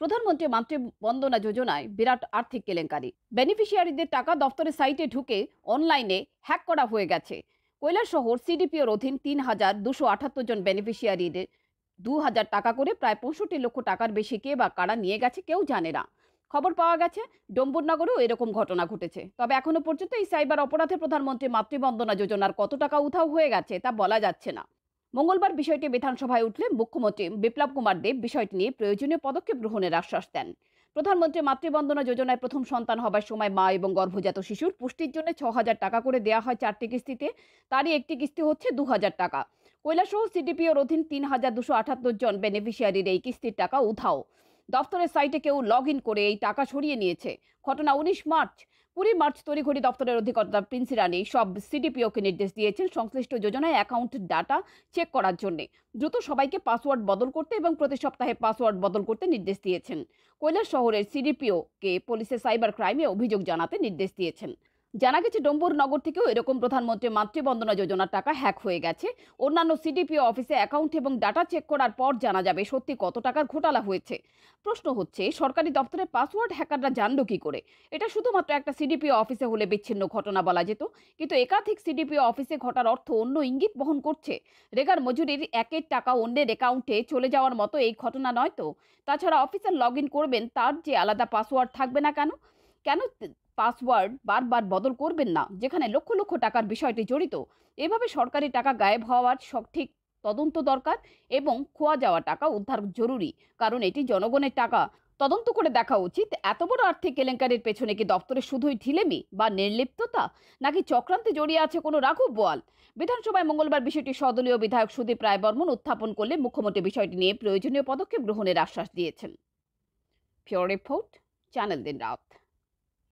প্রধানমন্ত্রী মাতৃ বন্দনা যোজনায় বিরাট আর্থিক কেলেঙ্কারি বেনিফিশিয়ারিদের টাকা দফতরের সাইটে ঢুকে অনলাইনে হ্যাক করা হয়ে গেছে কৈলাসহর সিডিপিওর অধীন তিন হাজার দুশো আঠাত্তর জন বেনিফিশিয়ারিদের দু হাজার টাকা করে প্রায় পঁয়ষট্টি লক্ষ টাকার বেশি কে বা কারা নিয়ে গেছে কেউ জানে না খবর পাওয়া গেছে ডম্বুরনগরেও এরকম ঘটনা ঘটেছে তবে এখনো পর্যন্ত এই সাইবার অপরাধে প্রধানমন্ত্রী মাতৃবন্দনা যোজনার কত টাকা উধাও হয়ে গেছে তা বলা যাচ্ছে না মঙ্গলবার বিষয়টি বিধানসভায় উঠলে মুখ্যমন্ত্রী বিপ্লব কুমার দেব বিষয়টি নিয়ে প্রয়োজনীয় পদক্ষেপ গ্রহণের আশ্বাস দেন প্রধানমন্ত্রী মাতৃবন্দনা যোজনায় প্রথম সন্তান হবার সময় মা এবং গর্ভজাত শিশুর পুষ্টির জন্য ছ হাজার টাকা করে দেওয়া হয় চারটি কিস্তিতে তারই একটি কিস্তি হচ্ছে দু হাজার টাকা কৈলাসহ সিডিপিওর অধীন তিন হাজার দুশো আঠাত্তর জন বেনিফিশিয়ারির এই কিস্তির টাকা উধাও দফতরের সাইটে কেউ লগ ইন করে এই টাকা সরিয়ে নিয়েছে ঘটনা উনিশ মার্চ কুড়ি মার্চ তড়িঘড়ি দপ্তরের অধিকর্তা প্রিন্স রানী সব সিডিপিওকে নির্দেশ দিয়েছেন সংশ্লিষ্ট যোজনায় অ্যাকাউন্ট ডাটা চেক করার জন্য দ্রুত সবাইকে পাসওয়ার্ড বদল করতে এবং প্রতি সপ্তাহে পাসওয়ার্ড বদল করতে নির্দেশ দিয়েছেন কৈলাস শহরের সিডিপিওকে পুলিশে সাইবার ক্রাইমে অভিযোগ জানাতে নির্দেশ দিয়েছেন জানা গেছে ডম্বুর নগর থেকেও এরকম প্রধানমন্ত্রী মাতৃবন্দনা যোজনার টাকা হ্যাক হয়ে গেছে অন্যান্য সিডিপিও অফিসে অ্যাকাউন্ট এবং ডাটা চেক করার পর জানা যাবে সত্যি কত টাকার ঘোটালা হয়েছে প্রশ্ন হচ্ছে সরকারি দপ্তরের পাসওয়ার্ড হ্যাকাররা জানলো কি করে এটা শুধুমাত্র একটা সিডিপিও অফিসে হলে বিচ্ছিন্ন ঘটনা বলা যেত কিন্তু একাধিক সিডিপিও অফিসে ঘটার অর্থ অন্য ইঙ্গিত বহন করছে রেগার মজুরির একের টাকা অন্যের অ্যাকাউন্টে চলে যাওয়ার মতো এই ঘটনা নয় তো তাছাড়া অফিসার লগ ইন করবেন তার যে আলাদা পাসওয়ার্ড থাকবে না কেন কেন পাসওয়ার্ড বারবার বদল করবেন না যেখানে লক্ষ লক্ষ টাকার বিষয়টি জড়িত এভাবে সরকারি টাকা গায়েব হওয়ার সঠিক তদন্ত দরকার এবং খোয়া যাওয়া টাকা উদ্ধার জরুরি কারণ এটি জনগণের টাকা তদন্ত করে দেখা উচিত এত বড় আর্থিক কেলেঙ্কারির পেছনে কি দপ্তরে শুধুই ঢিলেমি বা নির্লিপ্ততা নাকি চক্রান্তে জড়িয়ে আছে কোনো রাঘব বোয়াল বিধানসভায় মঙ্গলবার বিষয়টি সদলীয় বিধায়ক সুদীপ রায় বর্মন উত্থাপন করলে মুখ্যমন্ত্রী বিষয়টি নিয়ে প্রয়োজনীয় পদক্ষেপ গ্রহণের আশ্বাস দিয়েছেন ফিওর রিপোর্ট চ্যানেল দিন রাত